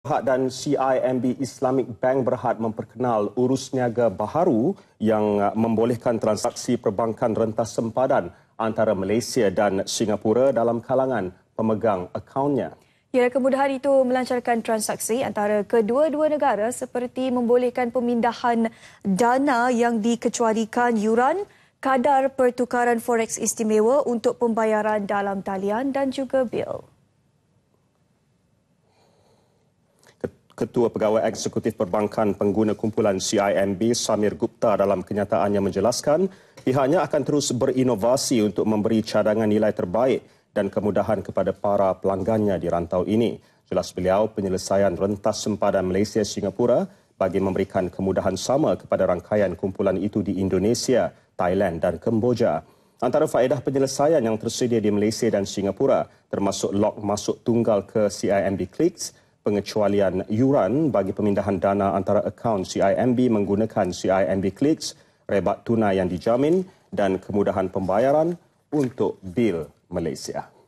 Berhad dan CIMB Islamic Bank Berhad memperkenal urus niaga baharu yang uh, membolehkan transaksi perbankan rentas sempadan antara Malaysia dan Singapura dalam kalangan pemegang akaunnya. Ya, kemudahan itu melancarkan transaksi antara kedua-dua negara seperti membolehkan pemindahan dana yang dikecualikan yuran kadar pertukaran forex istimewa untuk pembayaran dalam talian dan juga bil. Ketua Pegawai Eksekutif Perbankan Pengguna Kumpulan CIMB Samir Gupta dalam kenyataannya menjelaskan pihaknya akan terus berinovasi untuk memberi cadangan nilai terbaik dan kemudahan kepada para pelanggannya di rantau ini. Jelas beliau penyelesaian rentas sempadan Malaysia-Singapura bagi memberikan kemudahan sama kepada rangkaian kumpulan itu di Indonesia, Thailand dan Kemboja. Antara faedah penyelesaian yang tersedia di Malaysia dan Singapura termasuk log masuk tunggal ke CIMB Clicks, pengecualian yuran bagi pemindahan dana antara akaun CIMB menggunakan CIMB Clicks, rebat tunai yang dijamin dan kemudahan pembayaran untuk bil Malaysia.